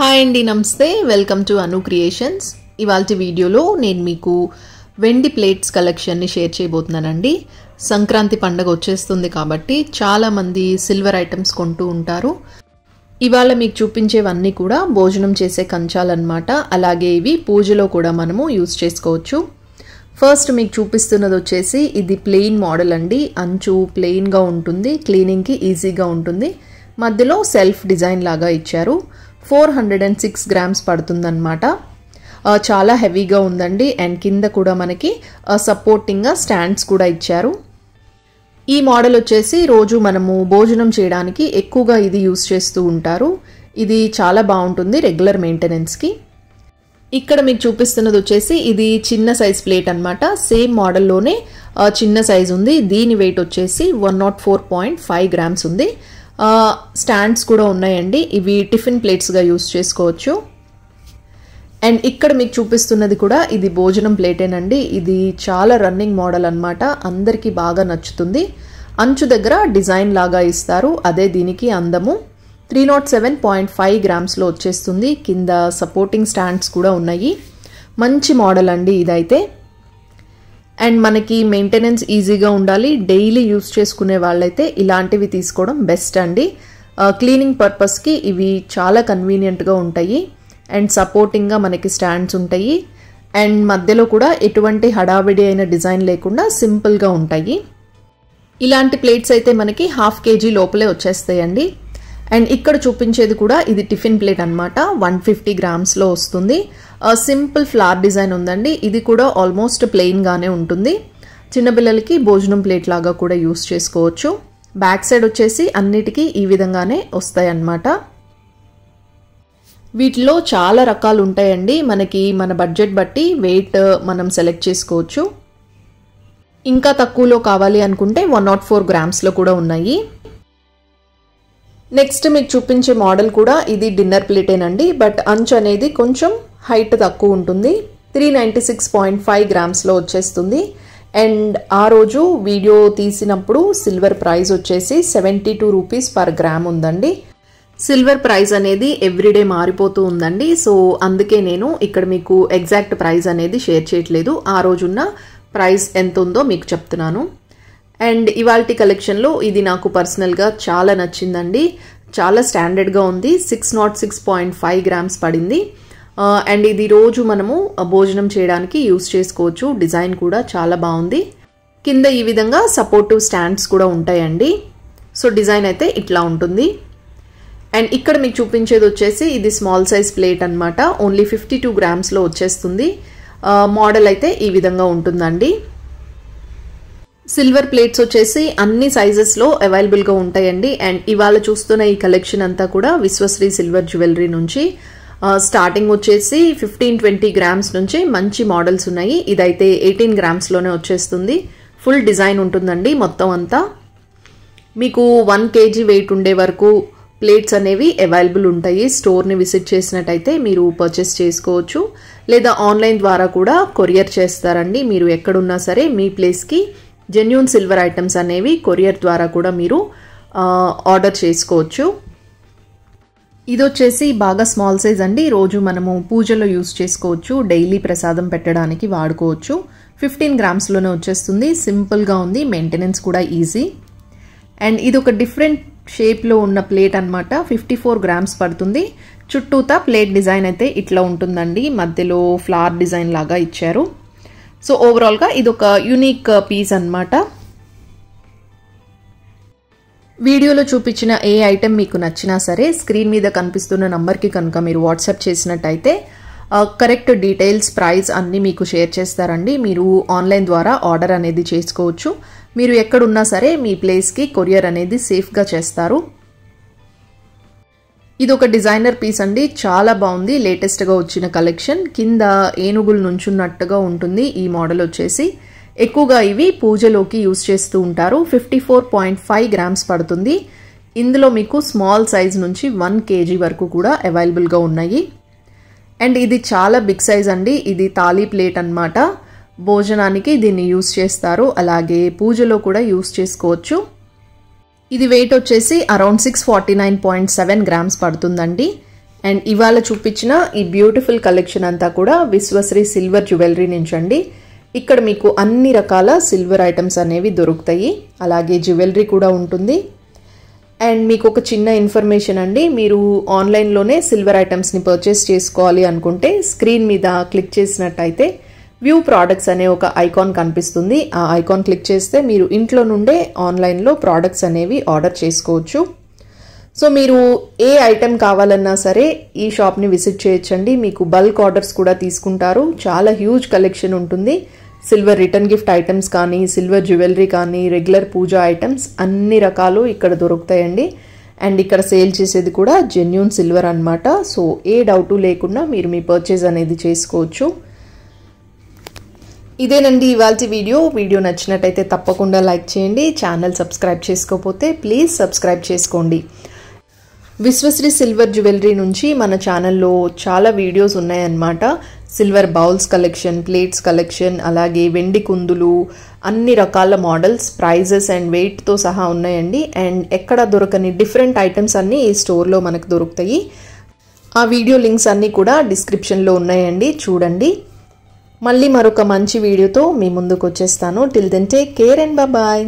hi అండి నమస్తే welcome to Anu creations ఇవాళ వీడియోలో నేను మీకు వెండి ప్లేట్స్ కలెక్షన్ని షేర్ చేయబోతున్నానండి సంక్రాంతి పండగ వచ్చేస్తుంది కాబట్టి చాలామంది సిల్వర్ ఐటమ్స్ కొంటూ ఉంటారు ఇవాళ మీకు చూపించేవన్నీ కూడా భోజనం చేసే కంచాలన్నమాట అలాగే ఇవి పూజలో కూడా మనము యూజ్ చేసుకోవచ్చు ఫస్ట్ మీకు చూపిస్తున్నది వచ్చేసి ఇది ప్లెయిన్ మోడల్ అండి అంచు ప్లెయిన్గా ఉంటుంది క్లీనింగ్కి ఈజీగా ఉంటుంది మధ్యలో సెల్ఫ్ డిజైన్ లాగా ఇచ్చారు four hundred and six grams పడుతుందన్నమాట చాలా హెవీగా ఉందండి అండ్ కింద కూడా మనకి సపోర్టింగ్గా స్టాండ్స్ కూడా ఇచ్చారు ఈ మోడల్ వచ్చేసి రోజు మనము భోజనం చేయడానికి ఎక్కువగా ఇది యూస్ చేస్తూ ఉంటారు ఇది చాలా బాగుంటుంది రెగ్యులర్ మెయింటెనెన్స్కి ఇక్కడ మీకు చూపిస్తున్నది వచ్చేసి ఇది చిన్న సైజ్ ప్లేట్ అనమాట సేమ్ మోడల్లోనే చిన్న సైజ్ ఉంది దీని వెయిట్ వచ్చేసి one nought four point five grams ఉంది స్టాండ్స్ కూడా ఉన్నాయండి ఇవి టిఫిన్ ప్లేట్స్గా యూస్ చేసుకోవచ్చు అండ్ ఇక్కడ మీకు చూపిస్తున్నది కూడా ఇది భోజనం ప్లేటేనండి ఇది చాలా రన్నింగ్ మోడల్ అనమాట అందరికీ బాగా నచ్చుతుంది అంచు దగ్గర డిజైన్ లాగా ఇస్తారు అదే దీనికి అందము three nought seven point five గ్రామ్స్లో వచ్చేస్తుంది కింద సపోర్టింగ్ స్టాండ్స్ కూడా ఉన్నాయి మంచి మోడల్ అండి ఇదైతే అండ్ మనకి మెయింటెనెన్స్ ఈజీగా ఉండాలి డైలీ యూస్ చేసుకునే వాళ్ళైతే ఇలాంటివి తీసుకోవడం బెస్ట్ అండి క్లీనింగ్ uh, పర్పస్కి ఇవి చాలా కన్వీనియంట్గా ఉంటాయి అండ్ సపోర్టింగ్గా మనకి స్టాండ్స్ ఉంటాయి అండ్ మధ్యలో కూడా ఎటువంటి హడావిడి అయిన డిజైన్ లేకుండా సింపుల్గా ఉంటాయి ఇలాంటి ప్లేట్స్ అయితే మనకి హాఫ్ కేజీ లోపలే వచ్చేస్తాయండి అండ్ ఇక్కడ చూపించేది కూడా ఇది టిఫిన్ ప్లేట్ అనమాట వన్ ఫిఫ్టీ గ్రామ్స్లో వస్తుంది సింపుల్ ఫ్లవర్ డిజైన్ ఉందండి ఇది కూడా ఆల్మోస్ట్ ప్లెయిన్గానే ఉంటుంది చిన్నపిల్లలకి భోజనం ప్లేట్ లాగా కూడా యూస్ చేసుకోవచ్చు బ్యాక్ సైడ్ వచ్చేసి అన్నిటికీ ఈ విధంగానే వస్తాయి అన్నమాట వీటిలో చాలా రకాలు ఉంటాయండి మనకి మన బడ్జెట్ బట్టి వెయిట్ మనం సెలెక్ట్ చేసుకోవచ్చు ఇంకా తక్కువలో కావాలి అనుకుంటే వన్ నాట్ ఫోర్ గ్రామ్స్లో కూడా ఉన్నాయి నెక్స్ట్ మీకు చూపించే మోడల్ కూడా ఇది డిన్నర్ ప్లేటేనండి బట్ అంచు అనేది కొంచెం హైట్ తక్కువ ఉంటుంది three ninety six point five గ్రామ్స్లో వచ్చేస్తుంది అండ్ ఆ రోజు వీడియో తీసినప్పుడు సిల్వర్ ప్రైజ్ వచ్చేసి seventy two rupees per gram ఉందండి సిల్వర్ ప్రైజ్ అనేది ఎవ్రీడే మారిపోతూ ఉందండి సో అందుకే నేను ఇక్కడ మీకు ఎగ్జాక్ట్ ప్రైజ్ అనేది షేర్ చేయట్లేదు ఆ రోజున్న ప్రైస్ ఎంత ఉందో మీకు చెప్తున్నాను అండ్ ఇవాల్టి కలెక్షన్లో ఇది నాకు పర్సనల్గా చాలా నచ్చిందండి చాలా స్టాండర్డ్గా ఉంది six nought six point five grams పడింది అండ్ ఇది రోజు మనము భోజనం చేయడానికి యూస్ చేసుకోవచ్చు డిజైన్ కూడా చాలా బాగుంది కింద ఈ విధంగా సపోర్టివ్ స్టాండ్స్ కూడా ఉంటాయండి సో డిజైన్ అయితే ఇట్లా ఉంటుంది అండ్ ఇక్కడ మీకు చూపించేది వచ్చేసి ఇది స్మాల్ సైజ్ ప్లేట్ అనమాట ఓన్లీ ఫిఫ్టీ టూ గ్రామ్స్లో వచ్చేస్తుంది మోడల్ అయితే ఈ విధంగా ఉంటుందండి సిల్వర్ ప్లేట్స్ వచ్చేసి అన్ని సైజెస్లో అవైలబుల్గా ఉంటాయండి అండ్ ఇవాళ చూస్తున్న ఈ కలెక్షన్ అంతా కూడా విశ్వశ్రీ సిల్వర్ జ్యువెలరీ నుంచి స్టార్టింగ్ వచ్చేసి ఫిఫ్టీన్ ట్వంటీ గ్రామ్స్ నుంచి మంచి మోడల్స్ ఉన్నాయి ఇదైతే ఎయిటీన్ గ్రామ్స్లోనే వచ్చేస్తుంది ఫుల్ డిజైన్ ఉంటుందండి మొత్తం అంతా మీకు వన్ కేజీ వెయిట్ ఉండే వరకు ప్లేట్స్ అనేవి అవైలబుల్ ఉంటాయి స్టోర్ని విజిట్ చేసినట్టయితే మీరు పర్చేస్ చేసుకోవచ్చు లేదా ఆన్లైన్ ద్వారా కూడా కొరియర్ చేస్తారండి మీరు ఎక్కడున్నా సరే మీ ప్లేస్కి జెన్యున్ సిల్వర్ ఐటమ్స్ అనేవి కొరియర్ ద్వారా కూడా మీరు ఆర్డర్ చేసుకోవచ్చు ఇది వచ్చేసి బాగా స్మాల్ సైజ్ అండి రోజు మనము పూజలో యూస్ చేసుకోవచ్చు డైలీ ప్రసాదం పెట్టడానికి వాడుకోవచ్చు ఫిఫ్టీన్ గ్రామ్స్లోనే వచ్చేస్తుంది సింపుల్గా ఉంది మెయింటెనెన్స్ కూడా ఈజీ అండ్ ఇది ఒక డిఫరెంట్ షేప్లో ఉన్న ప్లేట్ అనమాట ఫిఫ్టీ ఫోర్ గ్రామ్స్ పడుతుంది చుట్టూతా ప్లేట్ డిజైన్ అయితే ఇట్లా ఉంటుందండి మధ్యలో ఫ్లవర్ డిజైన్ లాగా ఇచ్చారు సో ఓవరాల్గా ఇది ఒక యూనిక్ పీస్ అనమాట వీడియోలో చూపించిన ఏ ఐటెం మీకు నచ్చినా సరే స్క్రీన్ మీద కనిపిస్తున్న నంబర్కి కనుక మీరు వాట్సాప్ చేసినట్టయితే కరెక్ట్ డీటెయిల్స్ ప్రైస్ అన్నీ మీకు షేర్ చేస్తారండి మీరు ఆన్లైన్ ద్వారా ఆర్డర్ అనేది చేసుకోవచ్చు మీరు ఎక్కడున్నా సరే మీ ప్లేస్కి కొరియర్ అనేది సేఫ్గా చేస్తారు ఇది ఒక డిజైనర్ పీస్ అండి చాలా బాగుంది లేటెస్ట్గా వచ్చిన కలెక్షన్ కింద ఏనుగులు నుంచున్నట్టుగా ఉంటుంది ఈ మోడల్ వచ్చేసి ఎక్కువగా ఇవి పూజలోకి యూస్ చేస్తూ ఉంటారు fifty four point five grams పడుతుంది ఇందులో మీకు స్మాల్ సైజ్ నుంచి వన్ కేజీ వరకు కూడా అవైలబుల్గా ఉన్నాయి అండ్ ఇది చాలా బిగ్ సైజ్ అండి ఇది తాలీ ప్లేట్ అనమాట భోజనానికి దీన్ని యూస్ చేస్తారు అలాగే పూజలో కూడా యూస్ చేసుకోవచ్చు ఇది వెయిట్ వచ్చేసి around six forty nine point seven grams పడుతుందండి అండ్ ఇవాళ చూపించిన ఈ బ్యూటిఫుల్ కలెక్షన్ అంతా కూడా విశ్వశ్రీ సిల్వర్ జ్యువెలరీ నుంచి అండి ఇక్కడ మీకు అన్ని రకాల సిల్వర్ ఐటమ్స్ అనేవి దొరుకుతాయి అలాగే జ్యువెలరీ కూడా ఉంటుంది అండ్ మీకు ఒక చిన్న ఇన్ఫర్మేషన్ అండి మీరు ఆన్లైన్లోనే సిల్వర్ ఐటమ్స్ని పర్చేస్ చేసుకోవాలి అనుకుంటే స్క్రీన్ మీద క్లిక్ చేసినట్టయితే వ్యూ ప్రోడక్ట్స్ అనే ఒక ఐకాన్ కనిపిస్తుంది ఆ ఐకాన్ క్లిక్ చేస్తే మీరు ఇంట్లో నుండే ఆన్లైన్లో ప్రోడక్ట్స్ అనేవి ఆర్డర్ చేసుకోవచ్చు సో మీరు ఏ ఐటెం కావాలన్నా సరే ఈ షాప్ని విజిట్ చేయొచ్చండి మీకు బల్క్ ఆర్డర్స్ కూడా తీసుకుంటారు చాలా హ్యూజ్ కలెక్షన్ ఉంటుంది సిల్వర్ రిటర్న్ గిఫ్ట్ ఐటమ్స్ కానీ సిల్వర్ జ్యువెలరీ కానీ రెగ్యులర్ పూజా ఐటమ్స్ అన్ని రకాలు ఇక్కడ దొరుకుతాయండి అండ్ ఇక్కడ సేల్ చేసేది కూడా జెన్యున్ సిల్వర్ అనమాట సో ఏ డౌటు లేకుండా మీరు మీ పర్చేజ్ అనేది చేసుకోవచ్చు ఇదేనండి ఇవాళ వీడియో వీడియో నచ్చినట్టయితే తప్పకుండా లైక్ చేయండి ఛానల్ సబ్స్క్రైబ్ చేసుకోకపోతే ప్లీజ్ సబ్స్క్రైబ్ చేసుకోండి విశ్వశ్రీ సిల్వర్ జ్యువెలరీ నుంచి మన ఛానల్లో చాలా వీడియోస్ ఉన్నాయన్నమాట silver bowls collection plates collection అలాగే వెండి కుందులు అన్ని రకాల మోడల్స్ ప్రైజెస్ అండ్ వెయిట్తో సహా ఉన్నాయండి అండ్ ఎక్కడ దొరకని డిఫరెంట్ ఐటమ్స్ అన్నీ ఈ స్టోర్లో మనకు దొరుకుతాయి ఆ వీడియో లింక్స్ అన్నీ కూడా డిస్క్రిప్షన్లో ఉన్నాయండి చూడండి మళ్ళీ మరొక మంచి వీడియోతో మీ ముందుకు వచ్చేస్తాను till then take care and bye